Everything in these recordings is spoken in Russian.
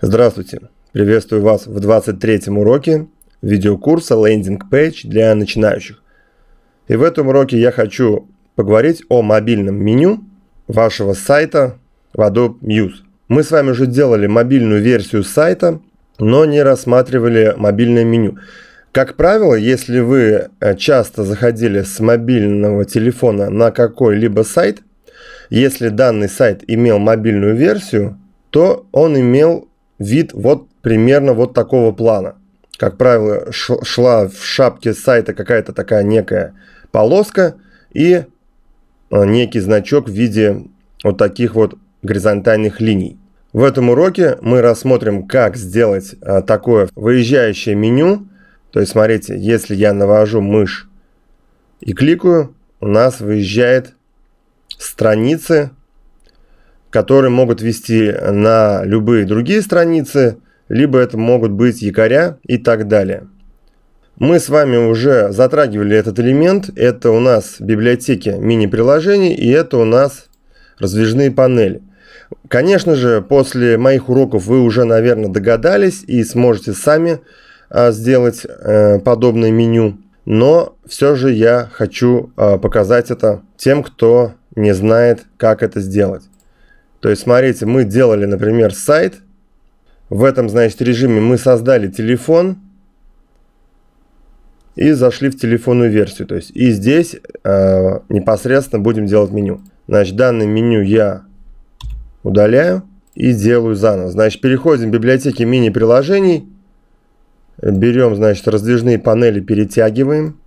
Здравствуйте! Приветствую вас в 23-м уроке видеокурса «Лендинг пейдж для начинающих». И в этом уроке я хочу поговорить о мобильном меню вашего сайта в Adobe Muse. Мы с вами уже делали мобильную версию сайта, но не рассматривали мобильное меню. Как правило, если вы э, часто заходили с мобильного телефона на какой-либо сайт, если данный сайт имел мобильную версию, то он имел вид вот примерно вот такого плана. Как правило, шла в шапке сайта какая-то такая некая полоска и э, некий значок в виде вот таких вот горизонтальных линий. В этом уроке мы рассмотрим, как сделать э, такое выезжающее меню. То есть, смотрите, если я навожу мышь и кликаю, у нас выезжает страницы которые могут вести на любые другие страницы, либо это могут быть якоря и так далее. Мы с вами уже затрагивали этот элемент. Это у нас библиотеки мини-приложений и это у нас раздвижные панели. Конечно же, после моих уроков вы уже, наверное, догадались и сможете сами а, сделать э, подобное меню. Но все же я хочу а, показать это тем, кто не знает, как это сделать. То есть, смотрите, мы делали, например, сайт. В этом, значит, режиме мы создали телефон и зашли в телефонную версию. То есть, и здесь э, непосредственно будем делать меню. Значит, данное меню я удаляю и делаю заново. Значит, переходим в библиотеки мини-приложений. Берем, значит, раздвижные панели, перетягиваем.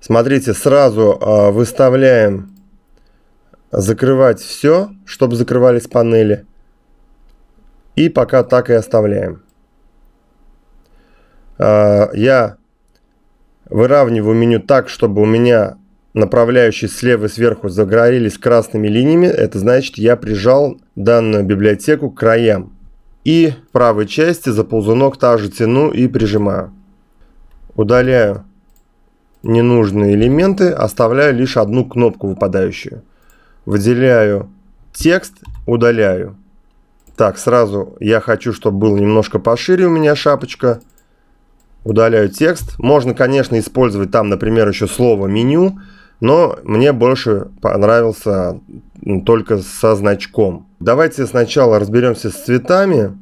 Смотрите, сразу э, выставляем закрывать все, чтобы закрывались панели. И пока так и оставляем. А, я выравниваю меню так, чтобы у меня направляющие слева и сверху загорелись красными линиями. Это значит, я прижал данную библиотеку к краям. И в правой части за ползунок также тяну и прижимаю. Удаляю ненужные элементы, оставляю лишь одну кнопку выпадающую выделяю текст, удаляю. Так, сразу я хочу, чтобы был немножко пошире у меня шапочка. Удаляю текст. Можно, конечно, использовать там, например, еще слово «меню», но мне больше понравился только со значком. Давайте сначала разберемся с цветами.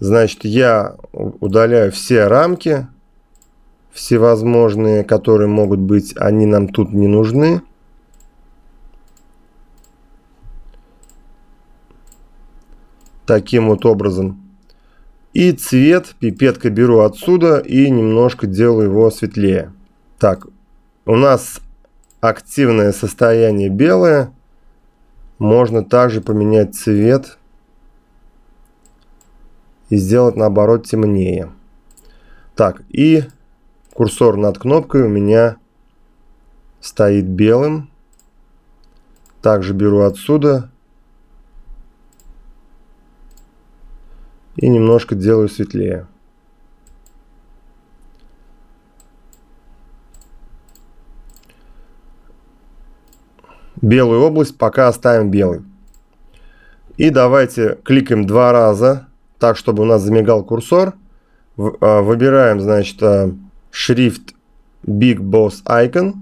Значит, я удаляю все рамки всевозможные, которые могут быть, они нам тут не нужны. таким вот образом. И цвет пипеткой беру отсюда и немножко делаю его светлее. Так, у нас активное состояние белое. Можно также поменять цвет и сделать наоборот темнее. Так, и курсор над кнопкой у меня стоит белым. Также беру отсюда и немножко делаю светлее. Белую область пока оставим белой. И давайте кликаем два раза, так, чтобы у нас замигал курсор. А, выбираем, значит, а, шрифт Big Boss Icon.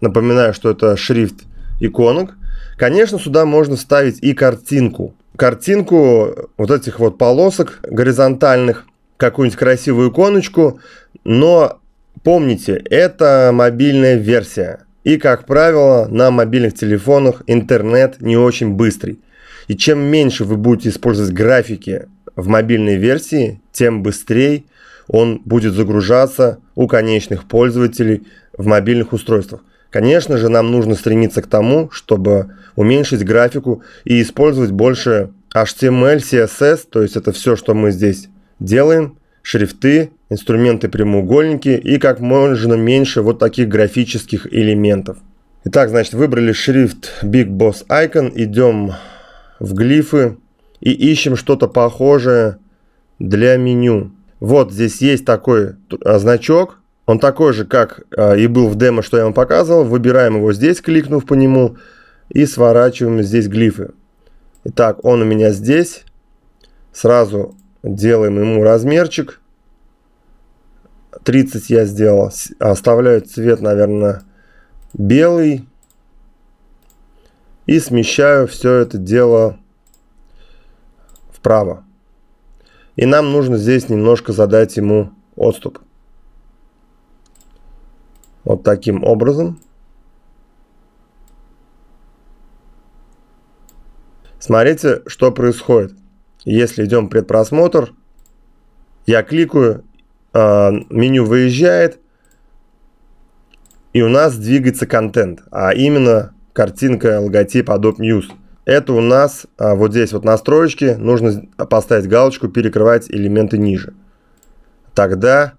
Напоминаю, что это шрифт иконок. Конечно, сюда можно ставить и картинку. Картинку вот этих вот полосок горизонтальных, какую-нибудь красивую иконочку, но помните, это мобильная версия. И, как правило, на мобильных телефонах интернет не очень быстрый. И чем меньше вы будете использовать графики в мобильной версии, тем быстрее он будет загружаться у конечных пользователей в мобильных устройствах. Конечно же, нам нужно стремиться к тому, чтобы уменьшить графику и использовать больше HTML, CSS, то есть это все, что мы здесь делаем, шрифты, инструменты прямоугольники и как можно меньше вот таких графических элементов. Итак, значит, выбрали шрифт Big Boss Icon, идем в глифы и ищем что-то похожее для меню. Вот здесь есть такой а, значок, он такой же, как а, и был в демо, что я вам показывал. Выбираем его здесь, кликнув по нему. И сворачиваем здесь глифы. Итак, он у меня здесь. Сразу делаем ему размерчик. 30 я сделал. Оставляю цвет, наверное, белый. И смещаю все это дело вправо. И нам нужно здесь немножко задать ему отступ вот таким образом. Смотрите, что происходит. Если идем предпросмотр, я кликаю, а, меню выезжает, и у нас двигается контент, а именно картинка, логотип Adobe News. Это у нас а, вот здесь вот настроечки, нужно поставить галочку «Перекрывать элементы ниже». Тогда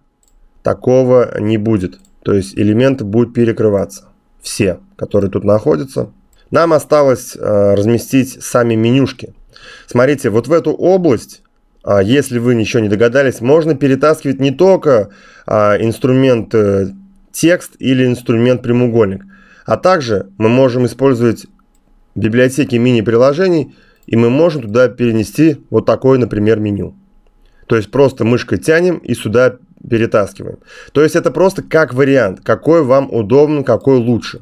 такого не будет. То есть элементы будут перекрываться. Все, которые тут находятся. Нам осталось э, разместить сами менюшки. Смотрите, вот в эту область, э, если вы ничего не догадались, можно перетаскивать не только э, инструмент э, текст или инструмент прямоугольник, а также мы можем использовать библиотеки мини-приложений, и мы можем туда перенести вот такое, например, меню. То есть просто мышкой тянем и сюда перетаскиваем. То есть это просто как вариант, какой вам удобен, какой лучше.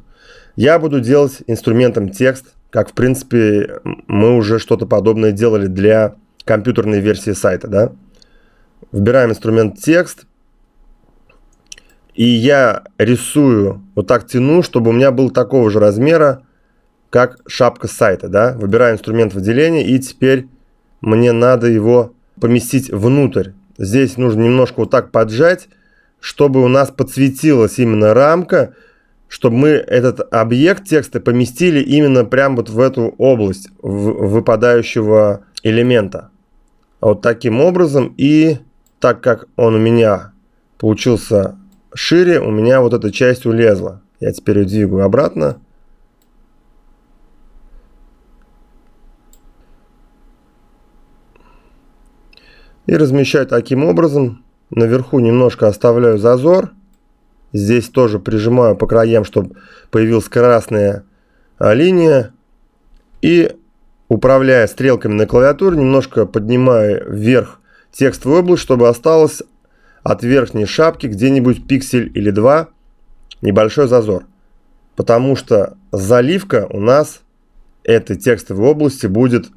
Я буду делать инструментом текст, как в принципе мы уже что-то подобное делали для компьютерной версии сайта, да. Выбираем инструмент текст, и я рисую, вот так тяну, чтобы у меня был такого же размера, как шапка сайта, да. Выбираю инструмент выделения, и теперь мне надо его поместить внутрь Здесь нужно немножко вот так поджать, чтобы у нас подсветилась именно рамка, чтобы мы этот объект текста поместили именно прямо вот в эту область выпадающего элемента. Вот таким образом. И так как он у меня получился шире, у меня вот эта часть улезла. Я теперь ее двигаю обратно. и размещаю таким образом. Наверху немножко оставляю зазор. Здесь тоже прижимаю по краям, чтобы появилась красная а, линия. И управляя стрелками на клавиатуре, немножко поднимаю вверх текстовую область, чтобы осталось от верхней шапки где-нибудь пиксель или два небольшой зазор. Потому что заливка у нас этой текстовой области будет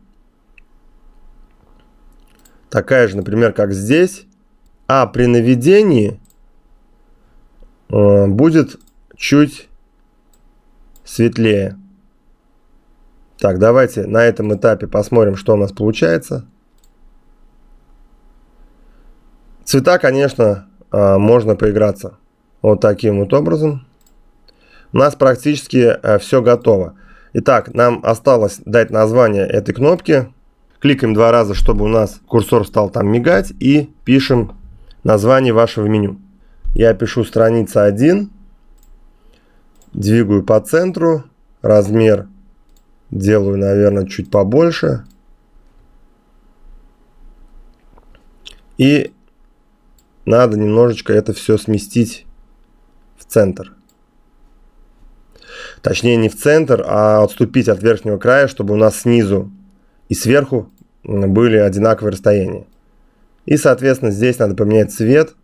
такая же, например, как здесь. А при наведении э, будет чуть светлее. Так, давайте на этом этапе посмотрим, что у нас получается. Цвета, конечно, э, можно поиграться вот таким вот образом. У нас практически э, все готово. Итак, нам осталось дать название этой кнопке кликаем два раза, чтобы у нас курсор стал там мигать и пишем название вашего меню. Я пишу страница 1, двигаю по центру, размер делаю, наверное, чуть побольше. И надо немножечко это все сместить в центр. Точнее, не в центр, а отступить от верхнего края, чтобы у нас снизу и сверху были одинаковые расстояния. И, соответственно, здесь надо поменять цвет.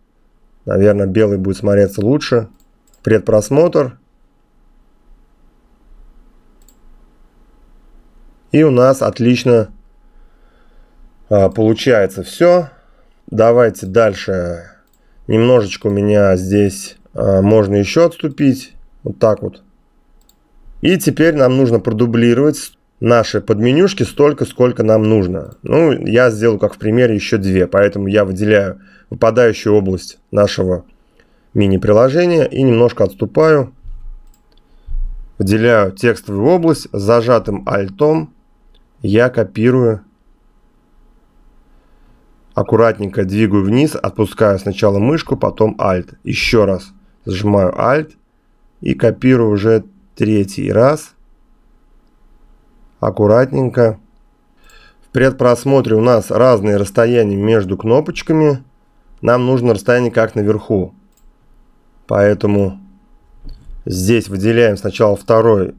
Наверное, белый будет смотреться лучше. Предпросмотр. И у нас отлично а, получается все. Давайте дальше. Немножечко у меня здесь а, можно еще отступить. Вот так вот. И теперь нам нужно продублировать наши подменюшки столько, сколько нам нужно. Ну, я сделал, как в примере, еще две, поэтому я выделяю выпадающую область нашего мини-приложения и немножко отступаю. Выделяю текстовую область с зажатым альтом. Я копирую. Аккуратненько двигаю вниз, отпускаю сначала мышку, потом Alt. Еще раз сжимаю Alt и копирую уже третий раз аккуратненько. В предпросмотре у нас разные расстояния между кнопочками. Нам нужно расстояние как наверху. Поэтому здесь выделяем сначала второй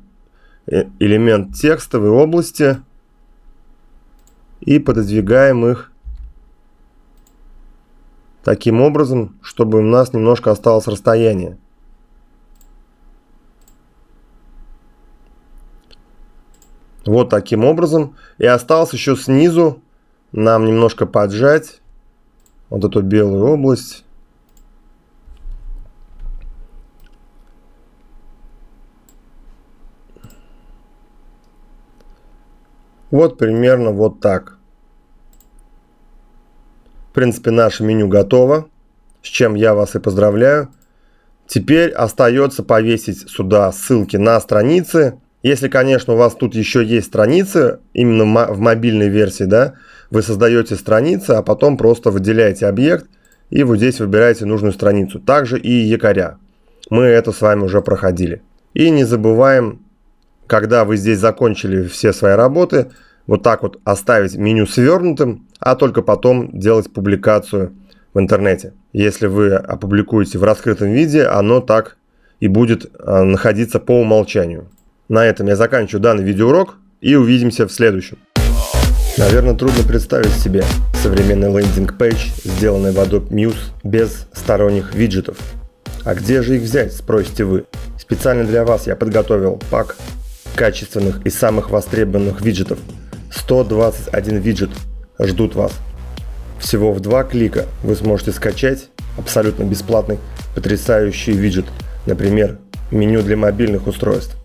э, элемент текстовой области и пододвигаем их таким образом, чтобы у нас немножко осталось расстояние. Вот таким образом. И осталось еще снизу нам немножко поджать вот эту белую область. Вот примерно вот так. В принципе, наше меню готово, с чем я вас и поздравляю. Теперь остается повесить сюда ссылки на страницы, если, конечно, у вас тут еще есть страницы, именно в мобильной версии, да, вы создаете страницы, а потом просто выделяете объект и вот здесь выбираете нужную страницу. Также и якоря. Мы это с вами уже проходили. И не забываем, когда вы здесь закончили все свои работы, вот так вот оставить меню свернутым, а только потом делать публикацию в интернете. Если вы опубликуете в раскрытом виде, оно так и будет э, находиться по умолчанию. На этом я заканчиваю данный видеоурок и увидимся в следующем. Наверное, трудно представить себе современный лендинг-пейдж, сделанный в Adobe Muse без сторонних виджетов. А где же их взять, спросите вы? Специально для вас я подготовил пак качественных и самых востребованных виджетов. 121 виджет ждут вас. Всего в два клика вы сможете скачать абсолютно бесплатный потрясающий виджет, например, меню для мобильных устройств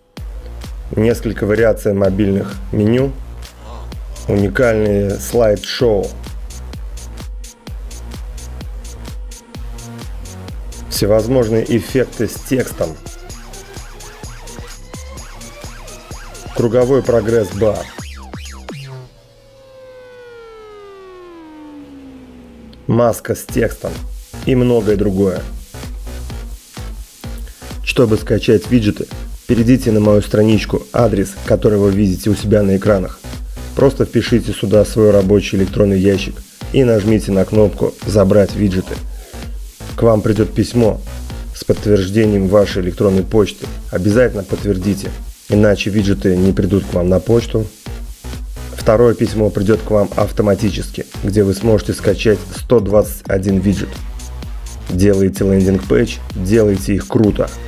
несколько вариаций мобильных меню, уникальные слайд-шоу. Всевозможные эффекты с текстом. Круговой прогресс-бар. Маска с текстом и многое другое. Чтобы скачать виджеты, перейдите на мою страничку, адрес, который вы видите у себя на экранах. Просто впишите сюда свой рабочий электронный ящик и нажмите на кнопку «Забрать виджеты». К вам придет письмо с подтверждением вашей электронной почты. Обязательно подтвердите, иначе виджеты не придут к вам на почту. Второе письмо придет к вам автоматически, где вы сможете скачать 121 виджет. Делайте лендинг-пэйдж, делайте их круто –